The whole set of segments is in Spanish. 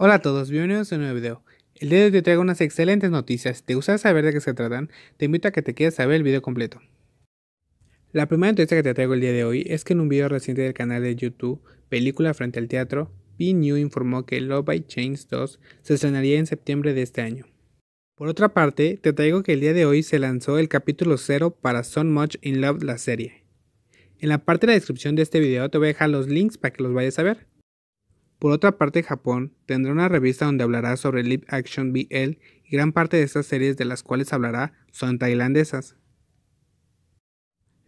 Hola a todos, bienvenidos a un nuevo video. El día de hoy te traigo unas excelentes noticias. te gustaría saber de qué se tratan, te invito a que te quedes a ver el video completo. La primera noticia que te traigo el día de hoy es que en un video reciente del canal de YouTube, Película frente al teatro, P-New informó que Love by Chains 2 se estrenaría en septiembre de este año. Por otra parte, te traigo que el día de hoy se lanzó el capítulo 0 para So Much in Love la serie. En la parte de la descripción de este video te voy a dejar los links para que los vayas a ver. Por otra parte, Japón tendrá una revista donde hablará sobre Live Action BL y gran parte de estas series de las cuales hablará son tailandesas.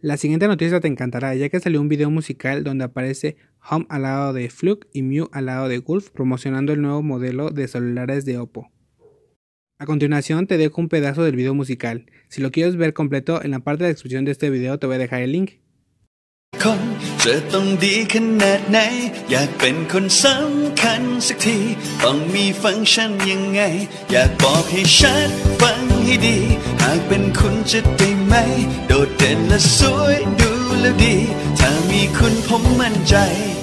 La siguiente noticia te encantará ya que salió un video musical donde aparece Home al lado de Fluke y Mew al lado de Gulf promocionando el nuevo modelo de celulares de Oppo. A continuación te dejo un pedazo del video musical, si lo quieres ver completo en la parte de descripción de este video te voy a dejar el link. คนจะต้องดีขนาดไหน อยากเป็นคนสำคัญสักทีต้องมีฟังก์ชันยังไง อยากบอกให้ชัดฟังให้ดีหากเป็นคุณจะได้ไหม โดดเด่นและสวยดูแลดี ถ้ามีคุณผมมั่นใจ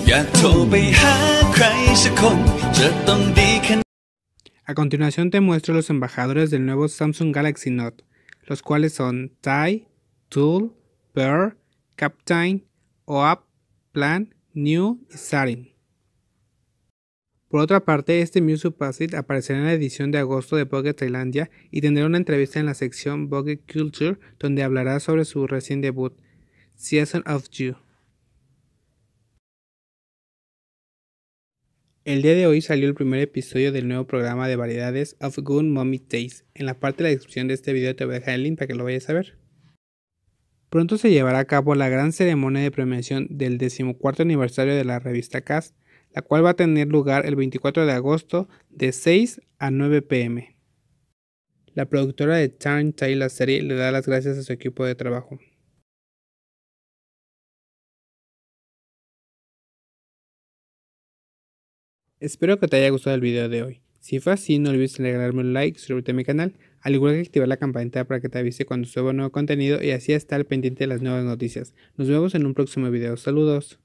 อยากโทรไปหาใครสักคนจะต้องดีขนาด A continuación te muestro los embajadores del nuevo Samsung Galaxy Note, los cuales son Tai, Tool, Pearl, Captain, OAP, Plan New Sarin. Por otra parte, este Music Passage aparecerá en la edición de agosto de Vogue Thailandia y tendrá una entrevista en la sección Vogue Culture donde hablará sobre su recién debut, Season of You. El día de hoy salió el primer episodio del nuevo programa de variedades of Good Mommy Taste. En la parte de la descripción de este video te voy a dejar el link para que lo vayas a ver. Pronto se llevará a cabo la gran ceremonia de premiación del decimocuarto aniversario de la revista CAS, la cual va a tener lugar el 24 de agosto de 6 a 9 pm. La productora de Time la serie le da las gracias a su equipo de trabajo. Espero que te haya gustado el video de hoy. Si fue así, no olvides regalarme un like, suscribirte a mi canal al igual que activar la campanita para que te avise cuando suba nuevo contenido y así estar pendiente de las nuevas noticias. Nos vemos en un próximo video. Saludos.